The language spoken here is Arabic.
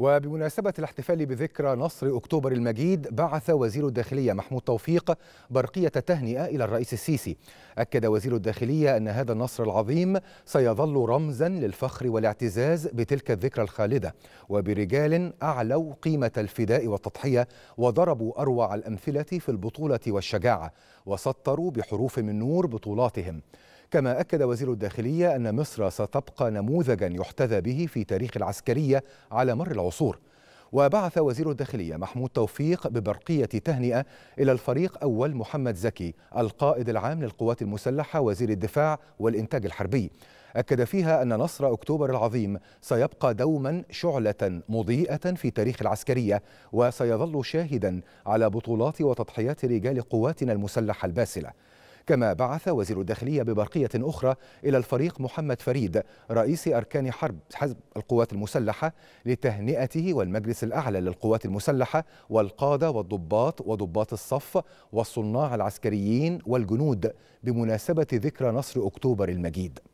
وبمناسبة الاحتفال بذكرى نصر أكتوبر المجيد بعث وزير الداخلية محمود توفيق برقية تهنئة إلى الرئيس السيسي أكد وزير الداخلية أن هذا النصر العظيم سيظل رمزا للفخر والاعتزاز بتلك الذكرى الخالدة وبرجال أعلوا قيمة الفداء والتضحية وضربوا أروع الأمثلة في البطولة والشجاعة وسطروا بحروف من نور بطولاتهم كما أكد وزير الداخلية أن مصر ستبقى نموذجا يحتذى به في تاريخ العسكرية على مر العصور وبعث وزير الداخلية محمود توفيق ببرقية تهنئة إلى الفريق أول محمد زكي القائد العام للقوات المسلحة وزير الدفاع والإنتاج الحربي أكد فيها أن نصر أكتوبر العظيم سيبقى دوما شعلة مضيئة في تاريخ العسكرية وسيظل شاهدا على بطولات وتضحيات رجال قواتنا المسلحة الباسلة كما بعث وزير الداخلية ببرقية أخرى إلى الفريق محمد فريد رئيس أركان حرب حزب القوات المسلحة لتهنئته والمجلس الأعلى للقوات المسلحة والقادة والضباط وضباط الصف والصناع العسكريين والجنود بمناسبة ذكرى نصر أكتوبر المجيد